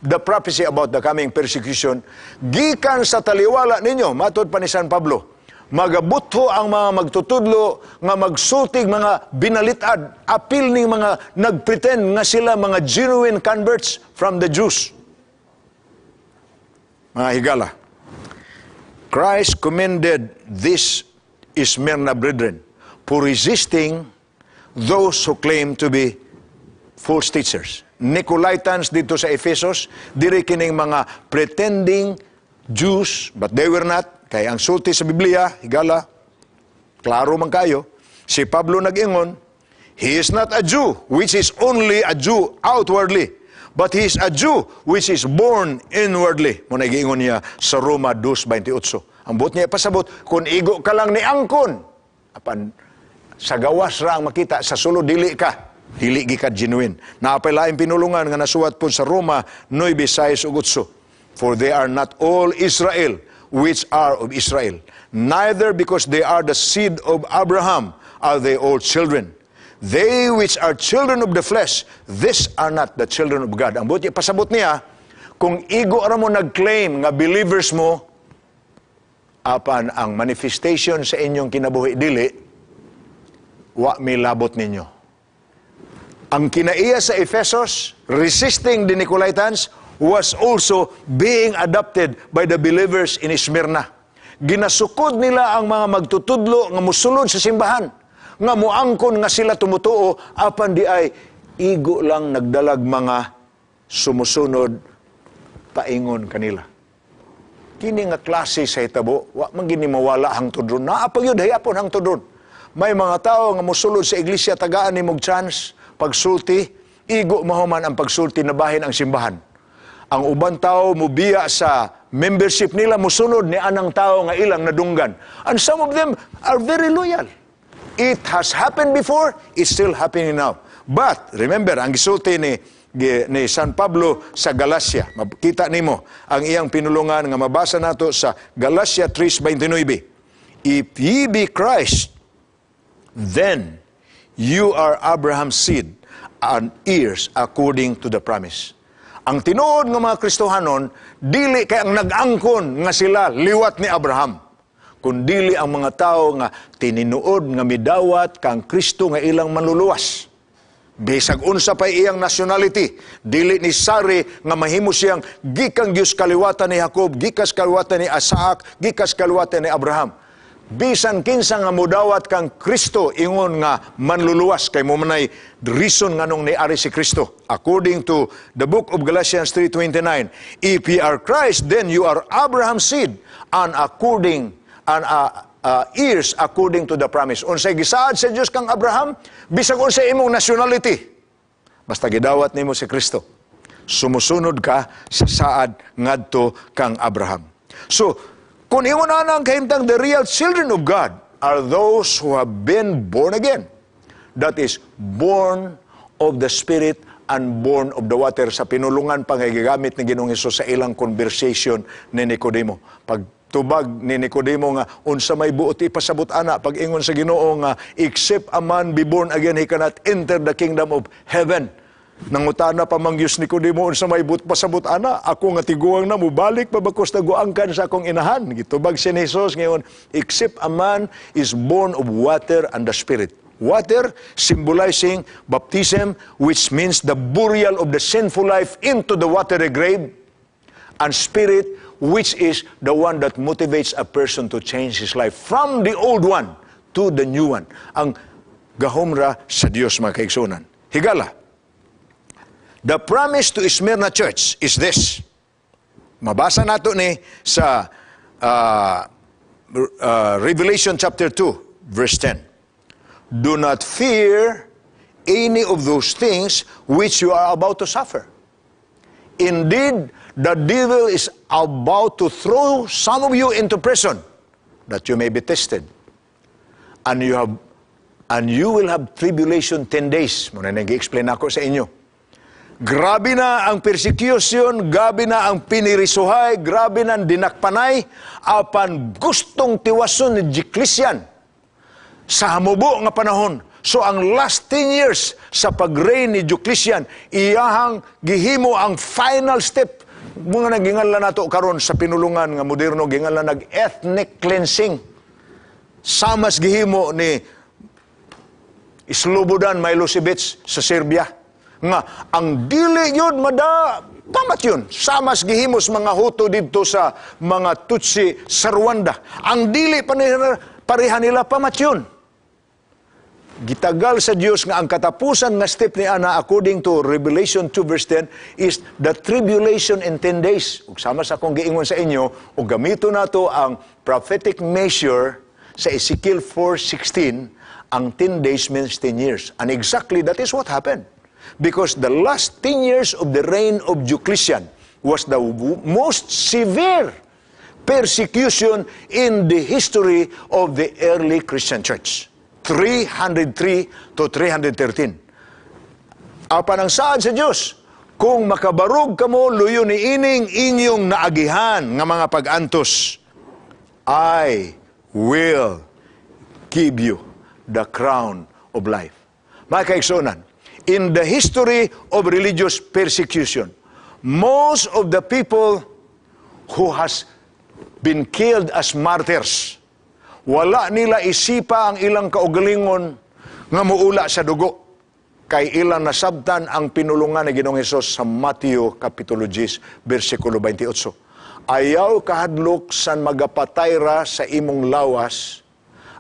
the prophecy about the coming persecution gikan sa taliwala ninyo matod pa ni San Pablo magabuto ang mga magtutudlo nga magsutig mga binalitad apil ning mga nagpretend nga sila mga genuine converts from the Jews mga higala Christ commended this Ismirna brethren for resisting those who claim to be false teachers Nicolaitans dito sa Ephesus diri kining mga pretending Jews but they were not Kay ang sulti sa Biblia, higala, klaro man kayo, si Pablo nag-ingon, He is not a Jew, which is only a Jew outwardly, but he is a Jew which is born inwardly. Muna giingon niya sa Roma 2.28. Ang buot niya pasabot, kung igo ka lang ni Angkon, apan sa gawas ra ang makita, sa sulo dili ka. Dili gi ka genuine. Naapailain pinulungan nga nasuwat po sa Roma 9.6 For they are not all Israel, which are of Israel. Neither because they are the seed of Abraham are they all children. They which are children of the flesh, these are not the children of God. Ang buti, pasabot niya, kung igo ara mo nag-claim nga believers mo, apan ang manifestation sa inyong kinabuhi dili, wa may labot ninyo. Ang kinaiya sa Ephesus, resisting the Nicolaitans, was also being adopted by the believers in Smyrna. Ginasukod nila ang mga magtutudlo nga musulod sa simbahan, nga muangkon nga sila tumutuo, apan di ay igo lang nagdalag mga sumusunod paingon kanila. Kini nga klase sa hitabo, wa mangini gini mawala hang tudron. Naapagyod hayapon hang tudron. May mga tao nga musulod sa iglesia tagaan ni mog chance pagsulti, igo mahuman ang pagsulti na bahin ang simbahan ang uban tao mubiya sa membership nila musunod ni anang tao nga ilang nadunggan. And some of them are very loyal. It has happened before, it's still happening now. But remember, ang gisulti ni ni San Pablo sa Galacia. Makita nimo ang iyang pinulungan nga mabasa nato sa Galacia 3:29. If ye be Christ, then you are Abraham's seed and heirs according to the promise. Ang tinuod ng mga Kristohanon, dili kay ang nag-angkon nga sila liwat ni Abraham. dili ang mga tao nga tininuod nga midawat kang Kristo nga ilang manluluwas. Bisag unsa pa iyang nationality, dili ni Sari nga mahimo siyang gikang Dios kaliwatan ni Jacob, gikas kaliwatan ni Isaac, gikas kaliwatan ni Abraham bisan kinsa nga mudawat kang Kristo ingon nga manluluwas kay mo manay reason nganong ni ari si Kristo according to the book of Galatians 3:29 if ye are Christ then you are Abraham's seed and according and uh, uh, ears according to the promise unsay gisaad sa Dios kang Abraham bisag unsay imong nationality basta gidawat nimo si Kristo sumusunod ka sa saad ngadto kang Abraham so kung ingunan ang kahimtang, the real children of God are those who have been born again. That is, born of the Spirit and born of the water sa pinulungan pangigagamit ni Ginoong Hesus sa ilang conversation ni Nicodemo. Pag tubag ni Nicodemo nga unsa may buot ipasabot ana pag ingon sa Ginoo nga except a man be born again he cannot enter the kingdom of heaven. Nangutana pa mangyus ni Kudimon sa may pasabot ana, ako nga tiguang na mubalik pabakos na guangkan sa akong inahan. Gitubag si Jesus ngayon, except a man is born of water and the Spirit. Water symbolizing baptism, which means the burial of the sinful life into the watery grave, and Spirit, which is the one that motivates a person to change his life from the old one to the new one. Ang gahomra sa Dios mga kaigsunan. Higala. The promise to Smyrna Church is this. Mabasa nato ni sa uh, uh, Revelation chapter 2, verse 10. Do not fear any of those things which you are about to suffer. Indeed, the devil is about to throw some of you into prison that you may be tested. And you have and you will have tribulation 10 days. Muna nag-explain ako sa inyo. Grabe na ang persecution, grabe na ang pinirisuhay, grabe na ang dinakpanay, apan gustong tiwason ni Jiklisyan sa hamubo nga panahon. So ang last 10 years sa pag-reign ni Juklisyan, iyahang gihimo ang final step mga nagingalan nato karon sa pinulungan nga moderno gingalan nag ethnic cleansing samas gihimo ni Slobodan Milosevic sa Serbia nga ang dili yun mada Tamat yun. Samas gihimos mga huto dito sa mga Tutsi sa Rwanda. Ang dili pareha nila pamat yun. Gitagal sa Dios nga ang katapusan nga step ni Ana according to Revelation 2 verse 10 is the tribulation in 10 days. Ug sama sa kong giingon sa inyo, ug gamito nato ang prophetic measure sa Ezekiel 4:16, ang 10 days means 10 years. And exactly that is what happened because the last 10 years of the reign of Diocletian was the most severe persecution in the history of the early Christian church. 303 to 313. Apan ang saan sa Diyos, kung makabarog ka mo, luyo ni ining inyong naagihan ng mga pag-antos, I will give you the crown of life. Mga kaigsunan, in the history of religious persecution. Most of the people who has been killed as martyrs, wala nila isipa ang ilang kaugalingon nga muula sa dugo kay ilang nasabtan ang pinulungan ni Ginoong Hesus sa Matthew Kapitulo 10, versikulo 28. Ayaw kahadlok san magapatay ra sa imong lawas,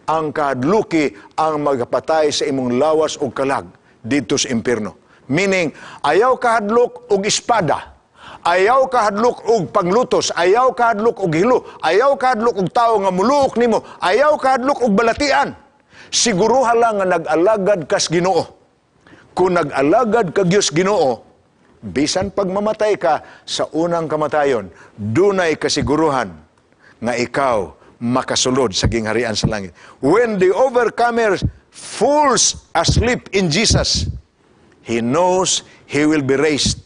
ang kahadluki ang magapatay sa imong lawas o kalag dito sa impirno. Meaning, ayaw kahadlok og espada. Ayaw kahadlok og panglutos, ayaw kahadlok og hilo, ayaw kahadlok og tao nga muluok nimo, ayaw kahadlok og balatian. Siguruha lang nga nag-alagad kas Ginoo. Kung nag-alagad ka Dios Ginoo, bisan pagmamatay ka sa unang kamatayon, dunay kasiguruhan nga ikaw makasulod sa gingharian sa langit. When the overcomers fools asleep in Jesus, he knows he will be raised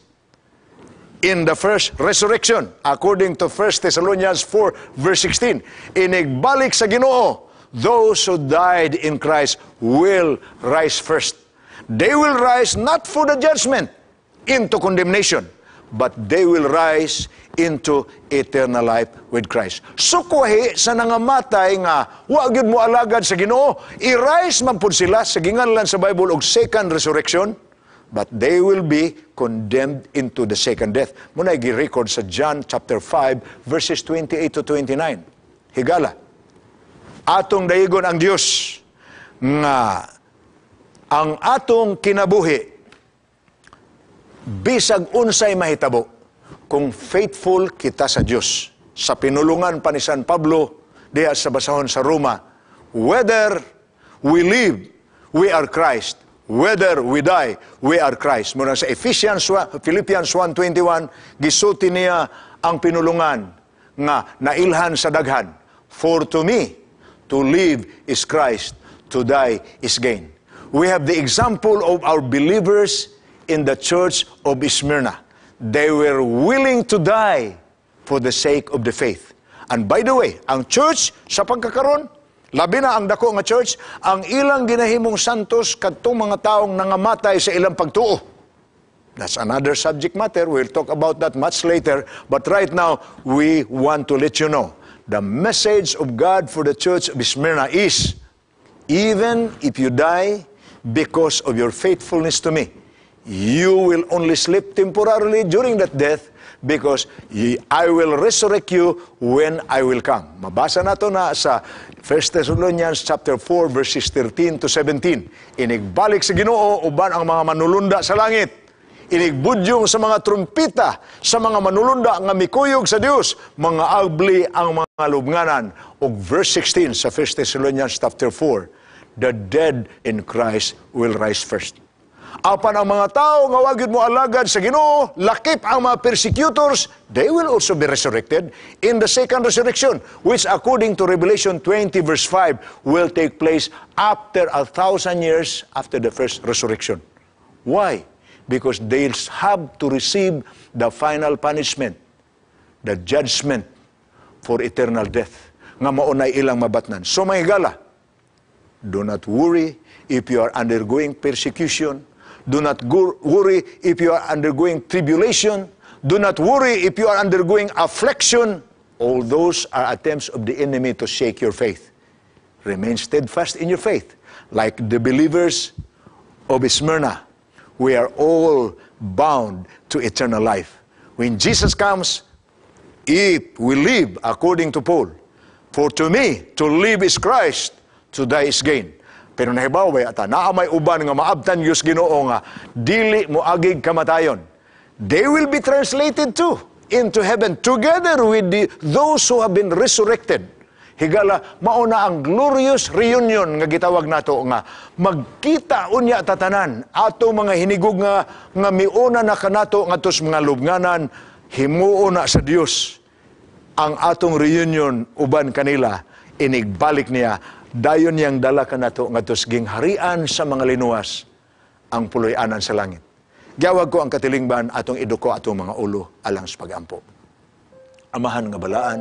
in the first resurrection according to 1 Thessalonians 4 verse 16. Inigbalik sa Ginoo, those who died in Christ will rise first. They will rise not for the judgment into condemnation but they will rise into eternal life with Christ. Sukuhi sa nangamatay nga, wa gyud mo alagad sa Ginoo, i-rise man pud sila sa ginganlan sa Bible og second resurrection, but they will be condemned into the second death. Muna gi-record sa John chapter 5 verses 28 to 29. Higala. Atong dayigon ang Dios nga ang atong kinabuhi bisag unsay mahitabo kung faithful kita sa Dios sa pinulungan pa ni San Pablo diha sa basahon sa Roma whether we live we are Christ whether we die we are Christ mura sa Ephesians Philippians 1:21 gisulti niya ang pinulungan nga nailhan sa daghan for to me to live is Christ to die is gain we have the example of our believers in the church of Smyrna. They were willing to die for the sake of the faith. And by the way, ang church sa pagkakaroon, labi na ang dako nga church, ang ilang ginahimong santos kadtong mga taong nangamatay sa ilang pagtuo. That's another subject matter. We'll talk about that much later. But right now, we want to let you know the message of God for the church of Smyrna is even if you die because of your faithfulness to me, you will only sleep temporarily during that death because I will resurrect you when I will come. Mabasa nato na sa 1 Thessalonians chapter 4 verses 13 to 17. Inigbalik sa Ginoo uban ang mga manulunda sa langit. Inigbudyong sa mga trumpita sa mga manulunda nga mikuyog sa Dios, mga agli ang mga lubnganan. Og verse 16 sa 1 Thessalonians chapter 4, the dead in Christ will rise first. Apan ang mga tao nga wagid mo alagad sa Ginoo, lakip ang mga persecutors, they will also be resurrected in the second resurrection, which according to Revelation 20 verse 5 will take place after a thousand years after the first resurrection. Why? Because they have to receive the final punishment, the judgment for eternal death, nga maunay ilang mabatnan. So may gala, do not worry if you are undergoing persecution, Do not worry if you are undergoing tribulation. Do not worry if you are undergoing affliction. All those are attempts of the enemy to shake your faith. Remain steadfast in your faith, like the believers of Smyrna. We are all bound to eternal life. When Jesus comes, if we live according to Paul, for to me to live is Christ, to die is gain. Pero nahibawe at naamay uban nga maabtan yus Ginoo nga dili mo agig kamatayon. They will be translated too into heaven together with the, those who have been resurrected. Higala mauna ang glorious reunion nga gitawag nato nga magkita unya tatanan ato mga hinigug nga nga miuna na kanato nga tus mga lubnganan himuo na sa Dios ang atong reunion uban kanila inigbalik niya Dayon yang dala kanato ngadto ging harian sa mga linuwas ang puloy-anan sa langit. Gawag ko ang katilingban atong iduko atong mga ulo alang sa pagampo. Amahan nga balaan,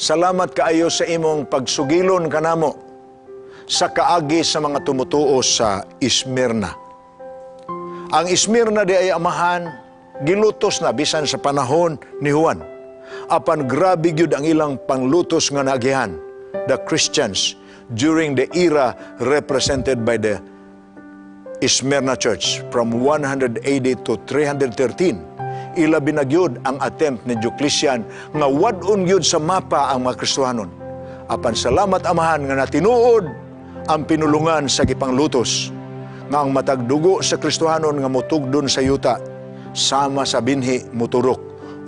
salamat kaayo sa imong pagsugilon kanamo sa kaagi sa mga tumutuo sa Ismirna. Ang Ismirna di ay amahan, gilutos na bisan sa panahon ni Juan. Apan grabe gyud ang ilang panglutos nga nagihan, the Christians during the era represented by the Smyrna Church from 180 to 313 ila binagyod ang attempt ni Diocletian nga wadon gyud sa mapa ang mga Kristohanon. Apan salamat amahan nga natinuod ang pinulungan sa gipanglutos nga ang matag dugo sa Kristohanon nga mutugdon sa yuta sama sa binhi muturok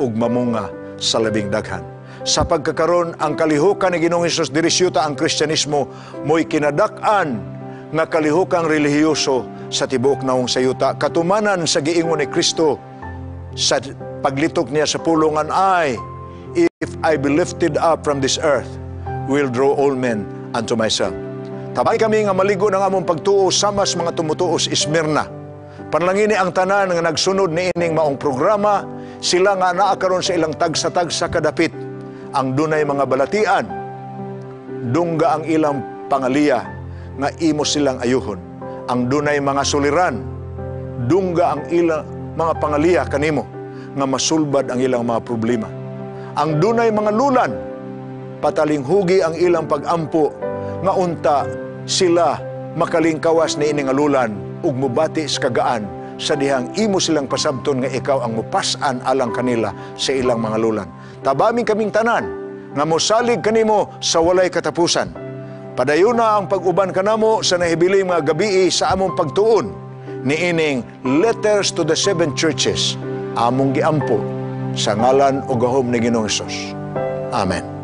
ug mamunga sa labing daghan sa pagkakaron ang kalihukan ni Ginoong Hesus diri ang Kristyanismo moy kinadak-an nga kalihukang relihiyoso sa tibuok naong sayuta katumanan sa giingon ni Kristo sa paglitok niya sa pulungan ay if I be lifted up from this earth will draw all men unto myself tabay kami nga maligo ng among pagtuo sama sa mga tumutuos Ismirna panlangini ang tanan nga nagsunod ni ining maong programa sila nga naa karon sa ilang tagsa-tagsa kadapit ang dunay mga balatian, dungga ang ilang pangaliya nga imo silang ayuhon. Ang dunay mga suliran, dungga ang ilang mga pangaliya kanimo nga masulbad ang ilang mga problema. Ang dunay mga lulan, patalinghugi ang ilang pagampo nga unta sila makalingkawas ni ining alulan ug mubati sa kagaan sa dihang imo silang pasabton nga ikaw ang mupasan alang kanila sa ilang mga lulan. Tabaming kaming tanan nga mosalig kanimo sa walay katapusan. Padayon na ang pag-uban kanamo sa nahibiling mga gabi sa among pagtuon ni ining Letters to the Seven Churches among giampo sa ngalan o gahom ni Ginoong Hesus. Amen.